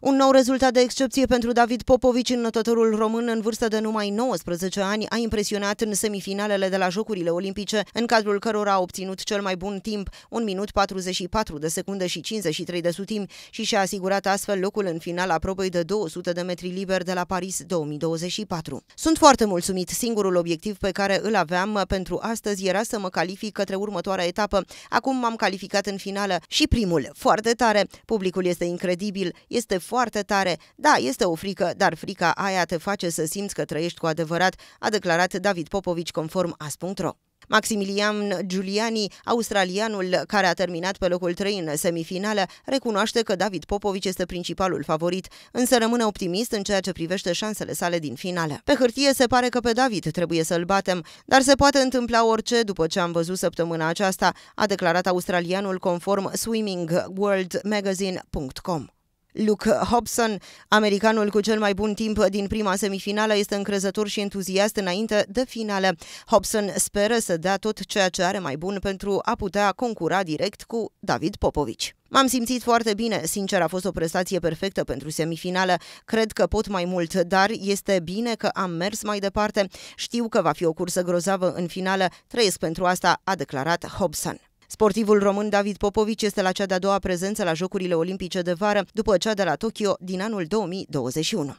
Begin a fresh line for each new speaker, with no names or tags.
Un nou rezultat de excepție pentru David Popovici, nătătorul român în vârstă de numai 19 ani, a impresionat în semifinalele de la Jocurile Olimpice, în cadrul cărora a obținut cel mai bun timp, 1 minut 44 de secunde și 53 de sutimi, și și-a asigurat astfel locul în finala probei de 200 de metri liber de la Paris 2024. Sunt foarte mulțumit. Singurul obiectiv pe care îl aveam pentru astăzi era să mă calific către următoarea etapă. Acum m-am calificat în finală și primul. Foarte tare. Publicul este incredibil. Este foarte tare. Da, este o frică, dar frica aia te face să simți că trăiești cu adevărat, a declarat David Popovici conform as.ro. Maximilian Giuliani, australianul care a terminat pe locul 3 în semifinală, recunoaște că David Popovici este principalul favorit, însă rămâne optimist în ceea ce privește șansele sale din finală. Pe hârtie se pare că pe David trebuie să-l batem, dar se poate întâmpla orice după ce am văzut săptămâna aceasta, a declarat australianul conform swimmingworldmagazine.com. Luke Hobson, americanul cu cel mai bun timp din prima semifinală, este încrezător și entuziast înainte de finală. Hobson speră să dea tot ceea ce are mai bun pentru a putea concura direct cu David Popovici. M-am simțit foarte bine, sincer a fost o prestație perfectă pentru semifinală. Cred că pot mai mult, dar este bine că am mers mai departe. Știu că va fi o cursă grozavă în finală, trăiesc pentru asta, a declarat Hobson. Sportivul român David Popovici este la cea de-a doua prezență la Jocurile Olimpice de Vară, după cea de la Tokyo din anul 2021.